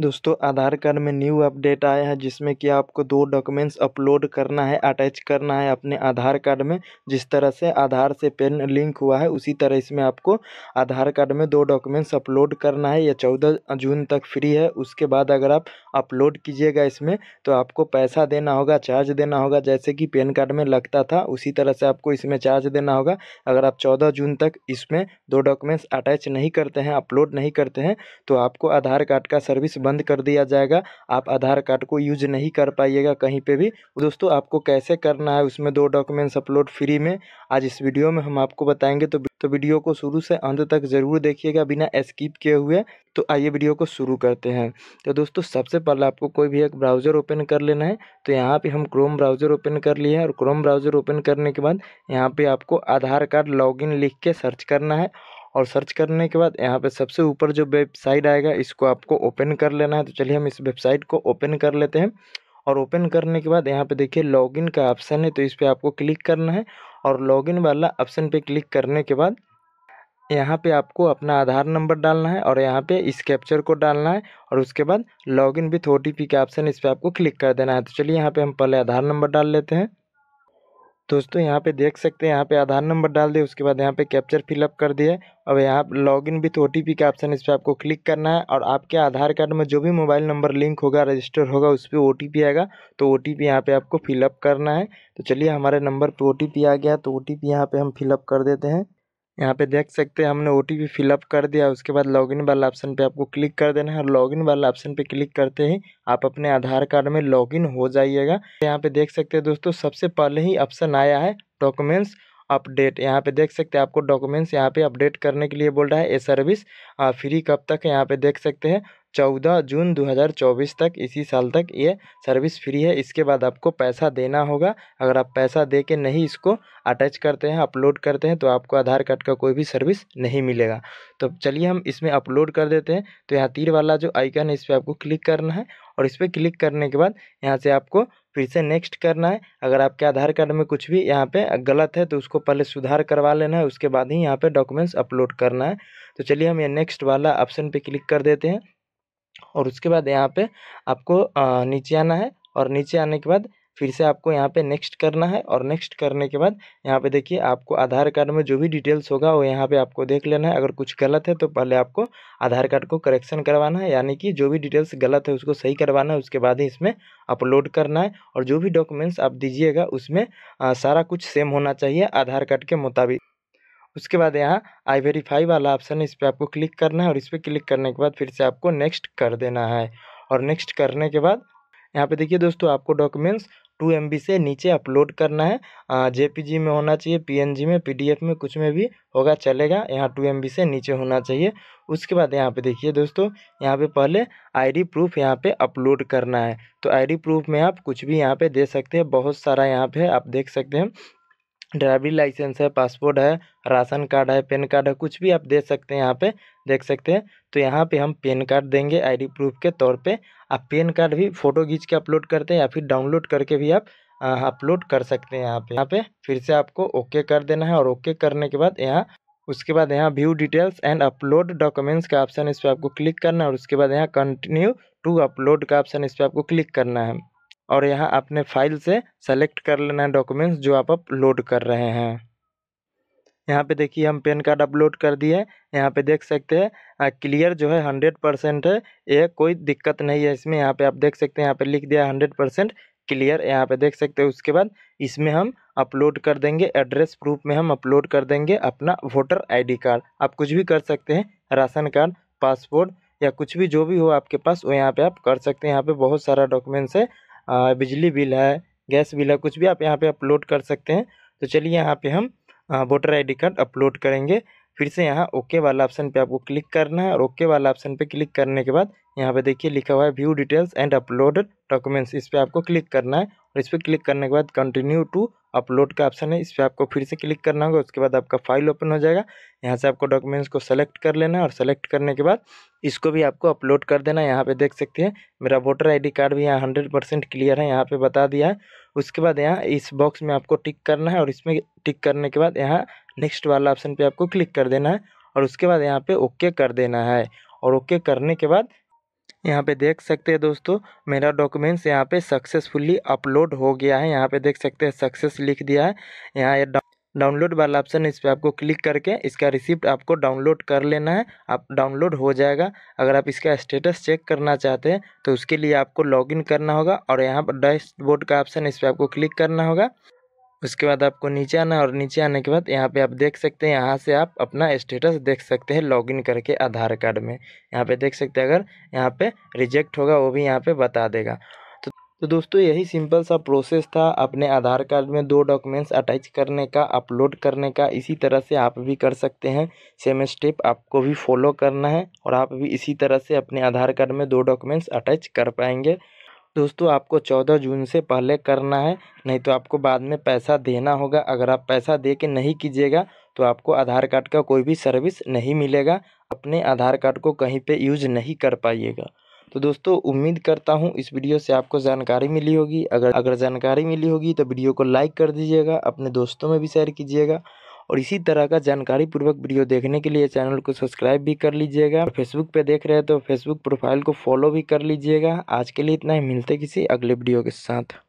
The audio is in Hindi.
दोस्तों आधार कार्ड में न्यू अपडेट आया है जिसमें कि आपको दो डॉक्यूमेंट्स अपलोड करना है अटैच करना है अपने आधार कार्ड में जिस तरह से आधार से पेन लिंक हुआ है उसी तरह इसमें आपको आधार कार्ड में दो डॉक्यूमेंट्स अपलोड करना है यह चौदह जून तक फ्री है उसके बाद अगर आप अपलोड कीजिएगा इसमें तो आपको पैसा देना होगा चार्ज देना होगा जैसे कि पेन कार्ड में लगता था उसी तरह से आपको इसमें चार्ज देना होगा अगर आप चौदह जून तक इसमें दो डॉक्यूमेंट्स अटैच नहीं करते हैं अपलोड नहीं करते हैं तो आपको आधार कार्ड का सर्विस बंद कर दिया जाएगा आप आधार कार्ड को यूज नहीं कर पाइएगा कहीं पे भी दोस्तों आपको कैसे करना है उसमें दो डॉक्यूमेंट्स अपलोड फ्री में आज इस वीडियो में हम आपको बताएंगे तो तो वीडियो को शुरू से अंत तक ज़रूर देखिएगा बिना स्किप किए हुए तो आइए वीडियो को शुरू करते हैं तो दोस्तों सबसे पहले आपको कोई भी एक ब्राउज़र ओपन कर लेना है तो यहाँ पे हम क्रोम ब्राउज़र ओपन कर लिए हैं और क्रोम ब्राउज़र ओपन करने के बाद यहाँ पे आपको आधार कार्ड लॉगिन लिख के सर्च करना है और सर्च करने के बाद यहाँ पे सबसे ऊपर जो वेबसाइट आएगा इसको आपको ओपन कर लेना है तो चलिए हम इस वेबसाइट को ओपन कर लेते हैं और ओपन करने के बाद यहाँ पे देखिए लॉगिन का ऑप्शन है तो इस पर आपको क्लिक करना है और लॉगिन वाला ऑप्शन पे क्लिक करने के बाद यहाँ पे आपको अपना आधार नंबर डालना है और यहाँ पे इस कैप्चर को डालना है और उसके बाद login with O T P का ऑप्शन इस पर आपको क्लिक कर देना है तो चलिए यहाँ पे हम पहले आधार नंबर डाल लेते हैं दोस्तों यहाँ पे देख सकते हैं यहाँ पे आधार नंबर डाल दिए उसके बाद यहाँ पे कैप्चर फिलअप कर दिए अब यहाँ log in with O T का ऑप्शन इस पर आपको क्लिक करना है और आपके आधार कार्ड में जो भी मोबाइल नंबर लिंक होगा रजिस्टर होगा उस पर ओ आएगा तो ओ टी यहाँ पे आपको फिलअप करना है तो चलिए हमारे नंबर पर ओ आ गया तो ओ टी यहाँ पर हम फिलअप कर देते हैं यहाँ पे देख सकते हैं हमने ओ टी फिलअप कर दिया उसके बाद लॉगिन वाला ऑप्शन पे आपको क्लिक कर देना है और लॉगिन वाला ऑप्शन पे क्लिक करते ही आप अपने आधार कार्ड में लॉगिन हो जाइएगा यहाँ पे देख सकते हैं दोस्तों सबसे पहले ही ऑप्शन आया है डॉक्यूमेंट्स अपडेट यहाँ पे देख सकते हैं आपको डॉक्यूमेंट्स यहाँ पे अपडेट करने के लिए बोल रहा है ये सर्विस फ्री कब तक यहाँ पे देख सकते हैं चौदह जून दो हज़ार चौबीस तक इसी साल तक ये सर्विस फ्री है इसके बाद आपको पैसा देना होगा अगर आप पैसा दे के नहीं इसको अटैच करते हैं अपलोड करते हैं तो आपको आधार कार्ड का कोई भी सर्विस नहीं मिलेगा तो चलिए हम इसमें अपलोड कर देते हैं तो यहाँ तीर वाला जो आइकन है इस पर आपको क्लिक करना है और इस पर क्लिक करने के बाद यहाँ से आपको फिर से नेक्स्ट करना है अगर आपके आधार कार्ड में कुछ भी यहाँ पे गलत है तो उसको पहले सुधार करवा लेना है उसके बाद ही यहाँ पे डॉक्यूमेंट्स अपलोड करना है तो चलिए हम ये नेक्स्ट वाला ऑप्शन पे क्लिक कर देते हैं और उसके बाद यहाँ पे आपको नीचे आना है और नीचे आने के बाद फिर से आपको यहाँ पे नेक्स्ट करना है और नेक्स्ट करने के बाद यहाँ पे देखिए आपको आधार कार्ड में जो भी डिटेल्स होगा वो यहाँ पे आपको देख लेना है अगर कुछ गलत है तो पहले आपको आधार कार्ड को करेक्शन करवाना है यानी कि जो भी डिटेल्स गलत है उसको सही करवाना है उसके बाद ही इसमें अपलोड करना है और जो भी डॉक्यूमेंट्स आप दीजिएगा उसमें आ, सारा कुछ सेम होना चाहिए आधार कार्ड के मुताबिक उसके बाद यहाँ आई वेरीफाई वाला ऑप्शन इस पर आपको क्लिक करना है और इस पर क्लिक करने के बाद फिर से आपको नेक्स्ट कर देना है और नेक्स्ट करने के बाद यहाँ पे देखिए दोस्तों आपको डॉक्यूमेंट्स टू एम से नीचे अपलोड करना है जे में होना चाहिए पी में पी में कुछ में भी होगा चलेगा यहाँ टू एम से नीचे होना चाहिए उसके बाद यहाँ पे देखिए दोस्तों यहाँ पे पहले आईडी प्रूफ यहाँ पे अपलोड करना है तो आईडी प्रूफ में आप कुछ भी यहाँ पे दे सकते हैं बहुत सारा यहाँ पे आप देख सकते हैं ड्राइविंग लाइसेंस है पासपोर्ट है राशन कार्ड है पेन कार्ड है कुछ भी आप दे सकते हैं यहाँ पे देख सकते हैं तो यहाँ पे हम पेन कार्ड देंगे आईडी प्रूफ के तौर पे आप पेन कार्ड भी फ़ोटो खींच के अपलोड करते हैं या फिर डाउनलोड करके भी आप अपलोड कर सकते हैं यहाँ पे यहाँ पे फिर से आपको ओके कर देना है और ओके करने के बाद यहाँ उसके बाद यहाँ view details and upload documents का ऑप्शन इस पर आपको क्लिक करना है और उसके बाद यहाँ कंटिन्यू टू अपलोड का ऑप्शन इस पर आपको क्लिक करना है और यहाँ अपने फाइल से सेलेक्ट कर लेना है डॉक्यूमेंट्स जो आप अपलोड कर रहे हैं यहाँ पे देखिए हम पेन कार्ड अपलोड कर दिए यहाँ पे देख सकते हैं क्लियर जो है हंड्रेड परसेंट है ये कोई दिक्कत नहीं है इसमें यहाँ पे आप देख सकते हैं यहाँ पे लिख दिया हंड्रेड परसेंट क्लियर यहाँ पे देख सकते हैं उसके बाद इसमें हम अपलोड कर देंगे एड्रेस प्रूफ में हम अपलोड कर देंगे अपना वोटर आई कार्ड आप कुछ भी कर सकते हैं राशन कार्ड पासपोर्ट या कुछ भी जो भी हो आपके पास वो यहाँ पर आप कर सकते हैं यहाँ पर बहुत सारा डॉक्यूमेंट्स है बिजली बिल है गैस बिल है कुछ भी आप यहाँ पे अपलोड कर सकते हैं तो चलिए यहाँ पे हम वोटर आईडी कार्ड अपलोड करेंगे फिर से यहाँ ओके वाला ऑप्शन पे आपको क्लिक करना है और ओके वाला ऑप्शन पे क्लिक करने के बाद यहाँ पे देखिए लिखा हुआ है view details and uploaded documents इस पर आपको क्लिक करना है और इस पर क्लिक करने के बाद कंटिन्यू टू अपलोड का ऑप्शन है इस पर आपको फिर से क्लिक करना होगा उसके बाद आपका फाइल ओपन हो जाएगा यहाँ से आपको डॉक्यूमेंट्स को सेलेक्ट कर लेना है और सेलेक्ट करने के बाद इसको भी आपको अपलोड कर देना है यहाँ पे देख सकते हैं मेरा वोटर आईडी कार्ड भी यहाँ हंड्रेड परसेंट क्लियर है यहाँ पर बता दिया है उसके बाद यहाँ इस बॉक्स में आपको टिक करना है और इसमें टिक करने के बाद यहाँ नेक्स्ट वाला ऑप्शन पर आपको क्लिक कर देना है और उसके बाद यहाँ पर ओके कर देना है और ओके करने के बाद यहाँ पे देख सकते हैं दोस्तों मेरा डॉक्यूमेंट्स यहाँ पे सक्सेसफुली अपलोड हो गया है यहाँ पे देख सकते हैं सक्सेस लिख दिया है यहाँ ये डाउनलोड वाला ऑप्शन इस पर आपको क्लिक करके इसका रिसिप्ट आपको डाउनलोड कर लेना है आप डाउनलोड हो जाएगा अगर आप इसका स्टेटस चेक करना चाहते हैं तो उसके लिए आपको लॉगिन करना होगा और यहाँ पर डैशबोर्ड का ऑप्शन इस पर आपको क्लिक करना होगा उसके बाद आपको नीचे आना और नीचे आने के बाद यहाँ पे आप देख सकते हैं यहाँ से आप अपना स्टेटस देख सकते हैं लॉगिन करके आधार कार्ड में यहाँ पे देख सकते हैं अगर यहाँ पे रिजेक्ट होगा वो भी यहाँ पे बता देगा तो तो दोस्तों यही सिंपल सा प्रोसेस था अपने आधार कार्ड में दो डॉक्यूमेंट्स अटैच करने का अपलोड करने का इसी तरह से आप भी कर सकते हैं सेम स्टेप आपको भी फॉलो करना है और आप भी इसी तरह से अपने आधार कार्ड में दो डॉक्यूमेंट्स अटैच कर पाएंगे दोस्तों आपको चौदह जून से पहले करना है नहीं तो आपको बाद में पैसा देना होगा अगर आप पैसा दे के नहीं कीजिएगा तो आपको आधार कार्ड का कोई भी सर्विस नहीं मिलेगा अपने आधार कार्ड को कहीं पे यूज़ नहीं कर पाइएगा तो दोस्तों उम्मीद करता हूँ इस वीडियो से आपको जानकारी मिली होगी अगर अगर जानकारी मिली होगी तो वीडियो को लाइक कर दीजिएगा अपने दोस्तों में भी शेयर कीजिएगा और इसी तरह का जानकारी पूर्वक वीडियो देखने के लिए चैनल को सब्सक्राइब भी कर लीजिएगा फेसबुक पे देख रहे हैं तो फेसबुक प्रोफाइल को फॉलो भी कर लीजिएगा आज के लिए इतना ही मिलते किसी अगले वीडियो के साथ